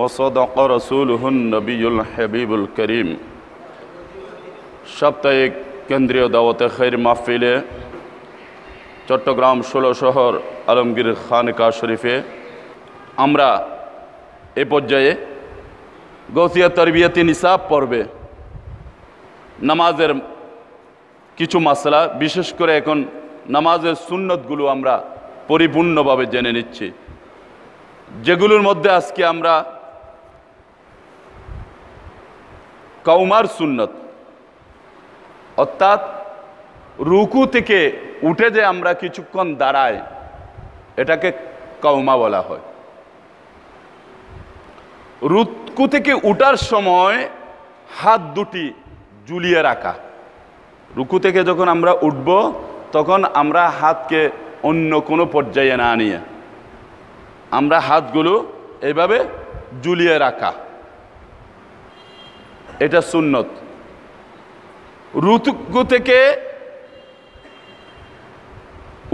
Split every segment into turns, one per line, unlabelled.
وصدق رسوله النبي الحبيب الكريم সাপ্তাহিক কেন্দ্রীয় দাওয়াতে খৈর মাহফিলে চট্টগ্রাম ষোলো শহর আলমগীর খানকা শরীফে আমরা এ পর্যায়ে গৌসিয়া তরবিয়াতি নিসাব পর্বে নামাজের কিছু মাসলা বিশেষ করে এখন নামাজের সুন্নতগুলো আমরা পরিপূর্ণভাবে জেনে নিচ্ছি যেগুলোর মধ্যে আজকে আমরা কৌমার সুন্নত অর্থাৎ রুকু থেকে উঠে যে আমরা কিছুক্ষণ দাঁড়াই এটাকে কৌমা বলা হয় রুকু থেকে উঠার সময় হাত দুটি জুলিয়ে রাখা রুকু থেকে যখন আমরা উঠব তখন আমরা হাতকে অন্য কোনো পর্যায়ে না নিয়ে আমরা হাতগুলো এভাবে জুলিয়ে রাখা এটা সুন্নত রুতুকু থেকে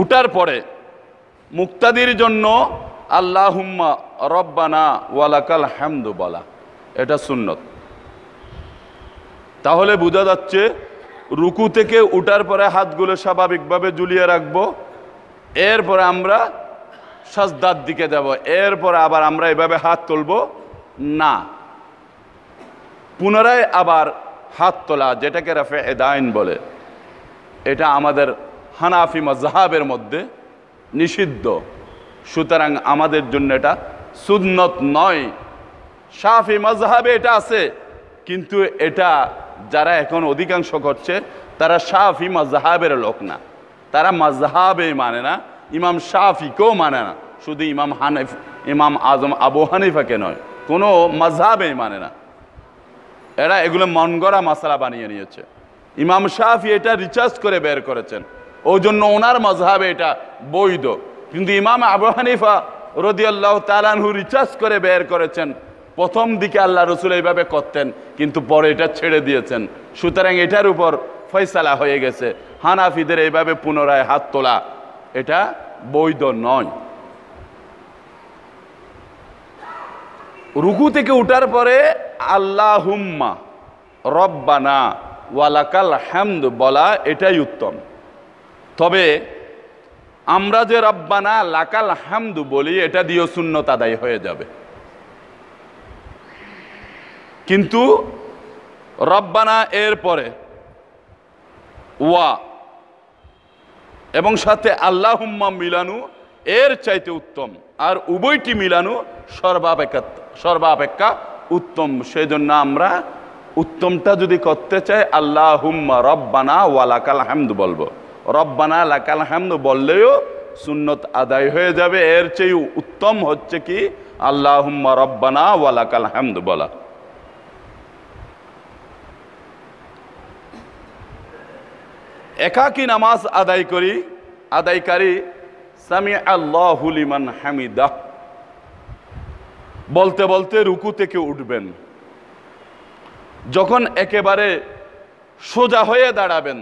উঠার পরে মুক্তাদির জন্য আল্লাহুম্মা রব্বানা ওয়ালাকাল হ্যামদু বলা এটা সুন্নত তাহলে বোঝা যাচ্ছে রুকু থেকে উঠার পরে হাতগুলো স্বাভাবিকভাবে ঝুলিয়ে রাখবো এরপরে আমরা সাজদার দিকে যাব এরপরে আবার আমরা এভাবে হাত তুলব না পুনরায় আবার হাত তোলা যেটাকে রাফে এদায়ন বলে এটা আমাদের হানাফি মজাহাবের মধ্যে নিষিদ্ধ সুতরাং আমাদের জন্য এটা সুন্নত নয় সাফি মজাহাবে এটা আছে কিন্তু এটা যারা এখন অধিকাংশ করছে তারা সাফি মজাহাবের লোক না তারা মজাহাবে মানে না ইমাম শাফিকেও মানে না শুধু ইমাম হানিফ ইমাম আজম আবু হানিফাকে নয় কোনো মজাহাবে মানে না এরা এগুলো মন গড়া মশলা বানিয়ে নিয়েছে ইমাম শাহি এটা রিচার্জ করে বের করেছেন ওই জন্য ওনার মজহাবে এটা বৈধ কিন্তু ইমাম আবু হানিফা রদিয়াল্লাহ তালানহু রিচার্জ করে বের করেছেন প্রথম দিকে আল্লাহ রসুল এইভাবে করতেন কিন্তু পরে এটা ছেড়ে দিয়েছেন সুতরাং এটার উপর ফয়সালা হয়ে গেছে হানাফিদের এইভাবে পুনরায় হাত তোলা এটা বৈধ নয় রুকু থেকে উঠার পরে আল্লাহুম্মা রব্বানা ওয়ালাকাল হ্যামদ বলা এটাই উত্তম তবে আমরা যে রব্বানা লাকাল হ্যামদ বলি এটা দিয়েও শূন্য তাদাই হয়ে যাবে কিন্তু রব্বানা এর পরে ওয়া এবং সাথে আল্লাহুম্মা মিলানু এর চাইতে উত্তম আর উভয়টি মিলানু সর্বাপেক্ষা সর্বাপেক্ষা উত্তম সেই জন্য আমরা উত্তমটা যদি করতে চাই আল্লাহ হুম্মা রব্বানা ওয়ালাকাল হামদ বলবো রব্বানা লাকাল হামদ বললেও সুন্নত আদায় হয়ে যাবে এর চেয়ে উত্তম হচ্ছে কি আল্লাহ হুম্মা রব্বানা ওয়ালাকাল হামদ বলা একাকি নামাজ আদায় করি আদায়কারী সামি হুলিমান হামিদাহ বলতে বলতে রুকু থেকে উঠবেন যখন একেবারে সোজা হয়ে দাঁড়াবেন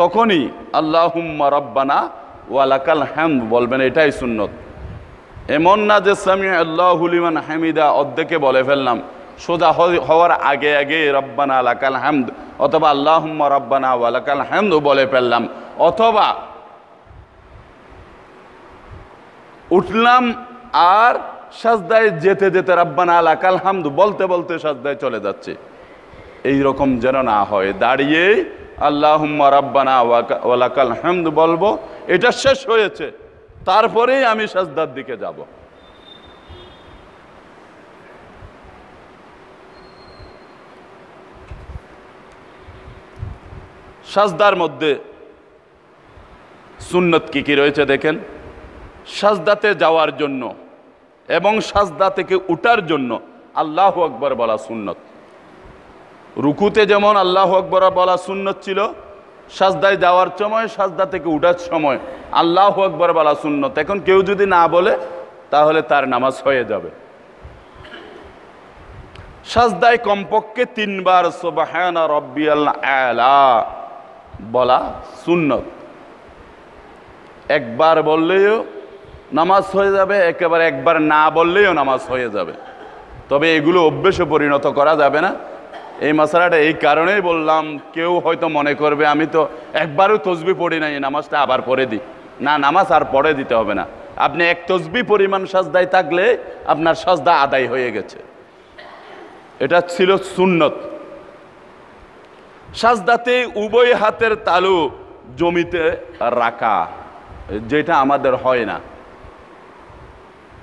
তখনই আল্লাহুম্মা রব্বানা ওয়ালাকাল হ্যাম বলবেন এটাই সুন্নত এমন না যে সামি আল্লাহুলিমান হামিদা অর্ধেকে বলে ফেললাম সোজা হওয়ার আগে আগে রব্বানা আলাকাল হ্যামদ অথবা আল্লাহম্মা রব্বানা ওয়ালাকাল হ্যামদ বলে ফেললাম অথবা উঠলাম আর সাজদায় যেতে যেতে রাব্বানা আলা কালহামদু বলতে বলতে সাজদায় চলে যাচ্ছে এই রকম যেন না হয় দাঁড়িয়ে আল্লাহ রাব্বানা ওয়ালা কালহামদ বলবো এটা শেষ হয়েছে তারপরেই আমি সাজদার দিকে যাব সাজদার মধ্যে সুন্নত কি কি রয়েছে দেখেন সাজদাতে যাওয়ার জন্য এবং সাজদা থেকে উঠার জন্য আল্লাহ আকবর বলা সুন্নত রুকুতে যেমন আল্লাহ আকবর বলা সুন্নত ছিল সাজদায় যাওয়ার সময় সাজদা থেকে উঠার সময় আল্লাহ আকবর বলা সুন্নত এখন কেউ যদি না বলে তাহলে তার নামাজ হয়ে যাবে সাজদায় কমপক্ষে তিনবার সোবাহানা রব্বি আল্লাহ বলা সুন্নত একবার বললেও নামাজ হয়ে যাবে একেবারে একবার না বললেও নামাজ হয়ে যাবে তবে এগুলো অভ্যেসে পরিণত করা যাবে না এই মশলাটা এই কারণেই বললাম কেউ হয়তো মনে করবে আমি তো একবারও তসবি পড়ি নাই নামাজটা আবার পড়ে দিই না নামাজ আর পড়ে দিতে হবে না আপনি এক তসবি পরিমাণ সাজদায় থাকলে আপনার সাজদা আদায় হয়ে গেছে এটা ছিল সুন্নত সাজদাতে উভয় হাতের তালু জমিতে রাখা যেটা আমাদের হয় না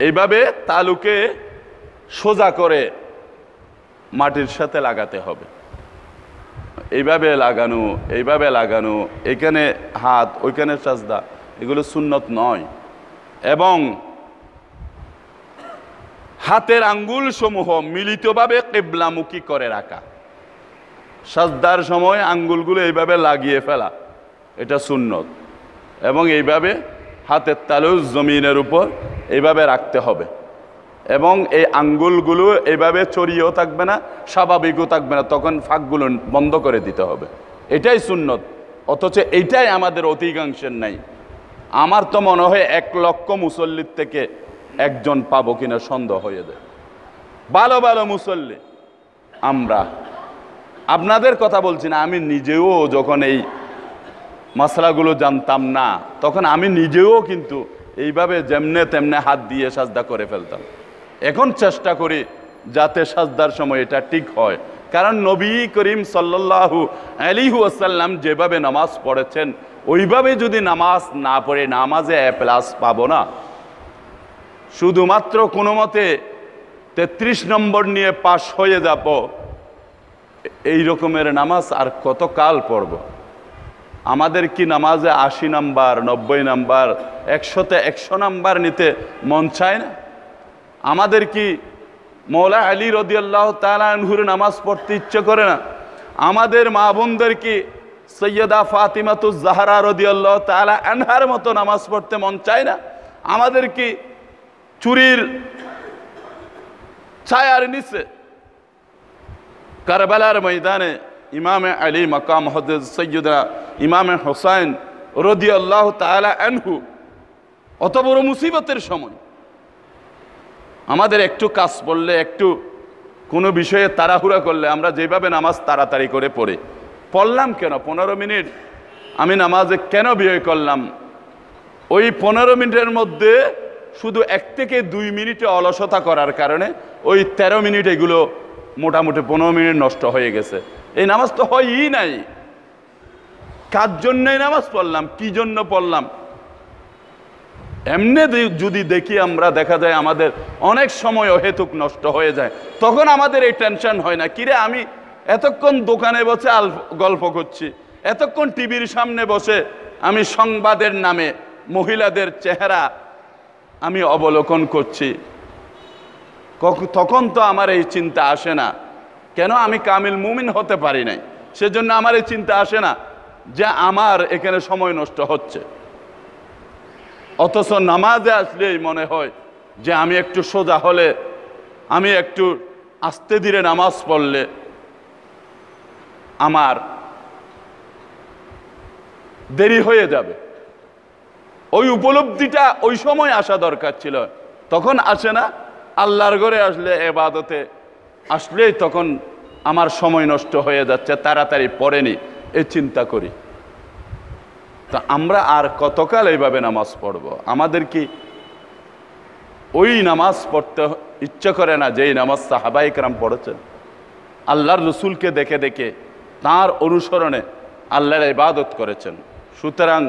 এইভাবে তালুকে সোজা করে মাটির সাথে লাগাতে হবে এইভাবে লাগানো এইভাবে লাগানো এখানে হাত ওইখানে সাজদা এগুলো সুন্নত নয় এবং হাতের আঙ্গুলসমূহ মিলিতভাবে কেবলামুখী করে রাখা সাজদার সময় আঙ্গুলগুলো এইভাবে লাগিয়ে ফেলা এটা সুন্নত এবং এইভাবে হাতের তালু জমিনের উপর এইভাবে রাখতে হবে এবং এই আঙ্গুলগুলো এইভাবে চড়িয়েও থাকবে না স্বাভাবিকও থাকবে না তখন ফাঁকগুলো বন্ধ করে দিতে হবে এটাই সুন্নত অথচ এইটাই আমাদের অধিকাংশের নাই আমার তো মনে হয় এক লক্ষ মুসল্লির থেকে একজন পাবো কিনা সন্দেহ হয়ে যায় ভালো ভালো মুসল্লি আমরা আপনাদের কথা বলছি না আমি নিজেও যখন এই মশলাগুলো জানতাম না তখন আমি নিজেও কিন্তু এইভাবে যেমনে তেমনে হাত দিয়ে সাজদা করে ফেলতাম এখন চেষ্টা করি যাতে সাজদার সময় এটা ঠিক হয় কারণ নবী করিম সাল্লাহু আলিহু আসাল্লাম যেভাবে নামাজ পড়েছেন ওইভাবে যদি নামাজ না পড়ে নামাজে এ প্লাস পাবো না শুধুমাত্র কোনো মতে তেত্রিশ নম্বর নিয়ে পাশ হয়ে যাব এই রকমের নামাজ আর কত কাল পড়ব আমাদের কি নামাজে আশি নাম্বার নব্বই নাম্বার একশোতে একশো নাম্বার নিতে মন চায় না আমাদের কি মৌলা আলী রদিয়াল্লাহ তালুর নামাজ পড়তে ইচ্ছে করে না আমাদের মা বোনদের কি সৈয়দা ফাতিমাতু জাহারা রদিয়াল্লাহ তালা এনহার মতো নামাজ পড়তে মন চায় না আমাদের কি চুরির ছায়ার নিচে কারবেলার ময়দানে ইমামে আলী মকাম হজরত সৈয়দা ইমামে হোসাইন রদি আল্লাহ তালা এনহু অত বড় মুসিবতের সময় আমাদের একটু কাজ পড়লে একটু কোনো বিষয়ে তাড়াহুড়া করলে আমরা যেভাবে নামাজ তাড়াতাড়ি করে পড়ে পড়লাম কেন পনেরো মিনিট আমি নামাজে কেন ব্যয় করলাম ওই পনেরো মিনিটের মধ্যে শুধু এক থেকে দুই মিনিটে অলসতা করার কারণে ওই ১৩ মিনিট এগুলো মোটামুটি পনেরো মিনিট নষ্ট হয়ে গেছে এই নামাজ তো হয়ই নাই কার জন্যই নামাজ পড়লাম কি জন্য পড়লাম এমনি যদি দেখি আমরা দেখা যায় আমাদের অনেক সময় অহেতুক নষ্ট হয়ে যায় তখন আমাদের এই টেনশন হয় না কিরে আমি এতক্ষণ দোকানে বসে আল গল্প করছি এতক্ষণ টিভির সামনে বসে আমি সংবাদের নামে মহিলাদের চেহারা আমি অবলোকন করছি তখন তো আমার এই চিন্তা আসে না কেন আমি কামিল মুমিন হতে পারি নাই সেজন্য আমার এই চিন্তা আসে না যে আমার এখানে সময় নষ্ট হচ্ছে অথচ নামাজে আসলেই মনে হয় যে আমি একটু সোজা হলে আমি একটু আস্তে ধীরে নামাজ পড়লে আমার দেরি হয়ে যাবে ওই উপলব্ধিটা ওই সময় আসা দরকার ছিল তখন আসে না আল্লাহর ঘরে আসলে এবাদতে আসলেই তখন আমার সময় নষ্ট হয়ে যাচ্ছে তাড়াতাড়ি পড়েনি এ চিন্তা করি তা আমরা আর কতকাল এইভাবে নামাজ পড়ব আমাদের কি ওই নামাজ পড়তে ইচ্ছা করে না যেই নামাজ সাহাবাই কারাম পড়েছেন আল্লাহর রসুলকে দেখে দেখে তার অনুসরণে আল্লাহর ইবাদত করেছেন সুতরাং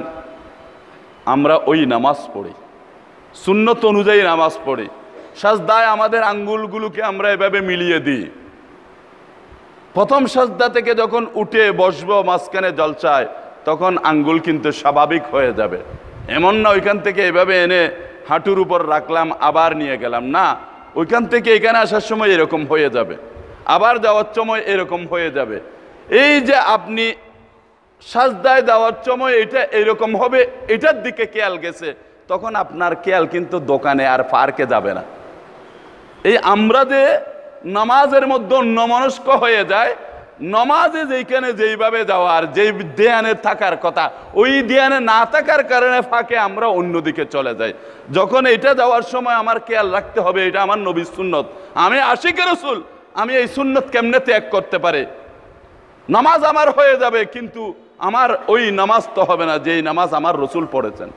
আমরা ওই নামাজ পড়ি সুন্নত অনুযায়ী নামাজ পড়ি সাজদায় আমাদের আঙ্গুলগুলোকে আমরা এভাবে মিলিয়ে দিই প্রথম সাজদা থেকে যখন উঠে বসবো মাঝখানে জলচায় তখন আঙ্গুল কিন্তু স্বাভাবিক হয়ে যাবে এমন না ওইখান থেকে এভাবে এনে হাঁটুর উপর রাখলাম আবার নিয়ে গেলাম না ওইখান থেকে এখানে আসার সময় এরকম হয়ে যাবে আবার যাওয়ার সময় এরকম হয়ে যাবে এই যে আপনি সাজদায় দেওয়ার সময় এটা এরকম হবে এটার দিকে খেয়াল গেছে তখন আপনার খেয়াল কিন্তু দোকানে আর পার্কে যাবে না এই আমরা যে নামাজের মধ্যে অন্যমনস্ক হয়ে যায় নমাজে যেখানে যেইভাবে যাওয়ার যেই দেয়ানে থাকার কথা ওই দেয়ানে না থাকার কারণে ফাঁকে আমরা অন্যদিকে চলে যাই যখন এটা যাওয়ার সময় আমার খেয়াল রাখতে হবে এটা আমার নবী সুন্নত আমি কে রসুল আমি এই সুন্নত কেমনে ত্যাগ করতে পারে নামাজ আমার হয়ে যাবে কিন্তু আমার ওই নামাজ তো হবে না যেই নামাজ আমার রসুল পড়েছেন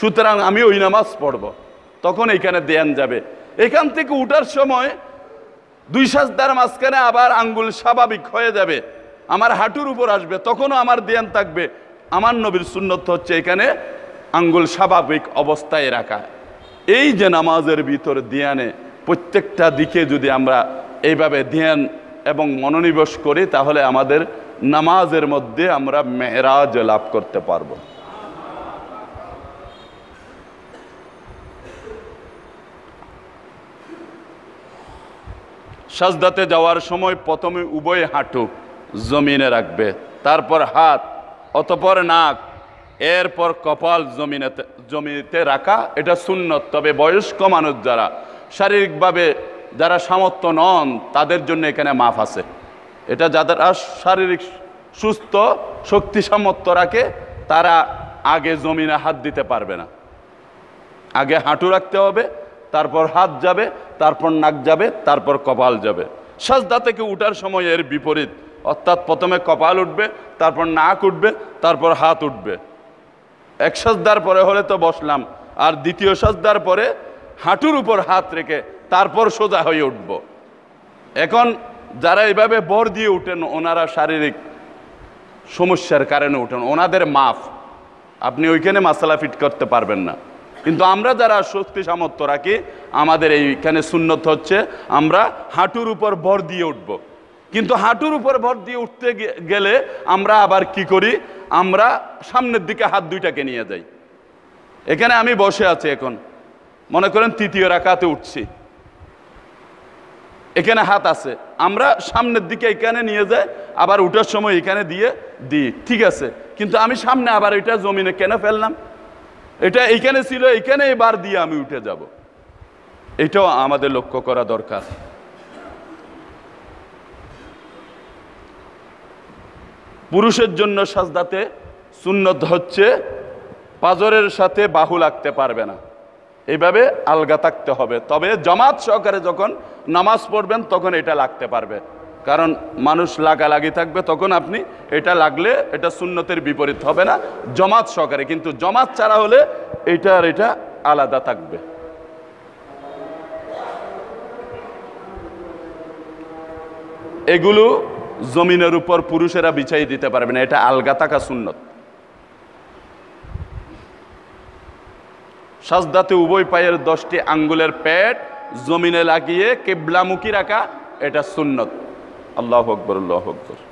সুতরাং আমি ওই নামাজ পড়ব তখন এইখানে দেয়ান যাবে এখান থেকে উঠার সময় দুই সাজদার মাঝখানে আবার আঙ্গুল স্বাভাবিক হয়ে যাবে আমার হাঁটুর উপর আসবে তখনও আমার ধ্যান থাকবে আমার নবীর সুন্নত হচ্ছে এখানে আঙ্গুল স্বাভাবিক অবস্থায় রাখা এই যে নামাজের ভিতর ধ্যানে প্রত্যেকটা দিকে যদি আমরা এইভাবে ধ্যান এবং মনোনিবেশ করি তাহলে আমাদের নামাজের মধ্যে আমরা মেহরাজ লাভ করতে পারবো সাজদাতে যাওয়ার সময় প্রথমে উভয় হাঁটু জমিনে রাখবে তারপর হাত অতপর নাক এরপর কপাল জমিনে জমিতে রাখা এটা সুন্নত তবে বয়স্ক মানুষ যারা শারীরিকভাবে যারা সামর্থ্য নন তাদের জন্য এখানে মাফ আছে এটা যাদের শারীরিক সুস্থ শক্তি সামর্থ্য রাখে তারা আগে জমিনে হাত দিতে পারবে না আগে হাঁটু রাখতে হবে তারপর হাত যাবে তারপর নাক যাবে তারপর কপাল যাবে সাজদা থেকে উঠার সময় এর বিপরীত অর্থাৎ প্রথমে কপাল উঠবে তারপর নাক উঠবে তারপর হাত উঠবে এক সাজদার পরে হলে তো বসলাম আর দ্বিতীয় সাজদার পরে হাঁটুর উপর হাত রেখে তারপর সোজা হয়ে উঠব এখন যারা এভাবে বর দিয়ে উঠেন ওনারা শারীরিক সমস্যার কারণে উঠেন ওনাদের মাফ আপনি ওইখানে মাসালা ফিট করতে পারবেন না কিন্তু আমরা যারা শক্তি সামর্থ্য রাখি আমাদের এইখানে সুন্নত হচ্ছে আমরা হাঁটুর উপর ভর দিয়ে উঠব কিন্তু হাঁটুর উপর ভর দিয়ে উঠতে গেলে আমরা আবার কি করি আমরা সামনের দিকে হাত দুইটাকে নিয়ে যাই এখানে আমি বসে আছি এখন মনে করেন তৃতীয় রাখাতে উঠছি এখানে হাত আছে আমরা সামনের দিকে এখানে নিয়ে যাই আবার উঠার সময় এখানে দিয়ে দিই ঠিক আছে কিন্তু আমি সামনে আবার এটা জমিনে কেন ফেললাম এটা এইখানে ছিল এইখানে এবার দিয়ে আমি উঠে যাব এটাও আমাদের লক্ষ্য করা দরকার পুরুষের জন্য সাজদাতে সুন্নত হচ্ছে পাজরের সাথে বাহু লাগতে পারবে না এইভাবে আলগা থাকতে হবে তবে জমাত সহকারে যখন নামাজ পড়বেন তখন এটা লাগতে পারবে কারণ মানুষ লাগা লাগি থাকবে তখন আপনি এটা লাগলে এটা সুন্নতের বিপরীত হবে না জমাত সহকারে কিন্তু জমাত ছাড়া হলে এটা আর এটা আলাদা থাকবে এগুলো জমিনের উপর পুরুষেরা বিছাই দিতে পারবে না এটা আলগা থাকা সুন্নত সাজদাতে উভয় পায়ের দশটি আঙ্গুলের প্যাট জমিনে লাগিয়ে কেবলামুখী রাখা এটা সুন্নত اللہ اکبر اللہ اکبر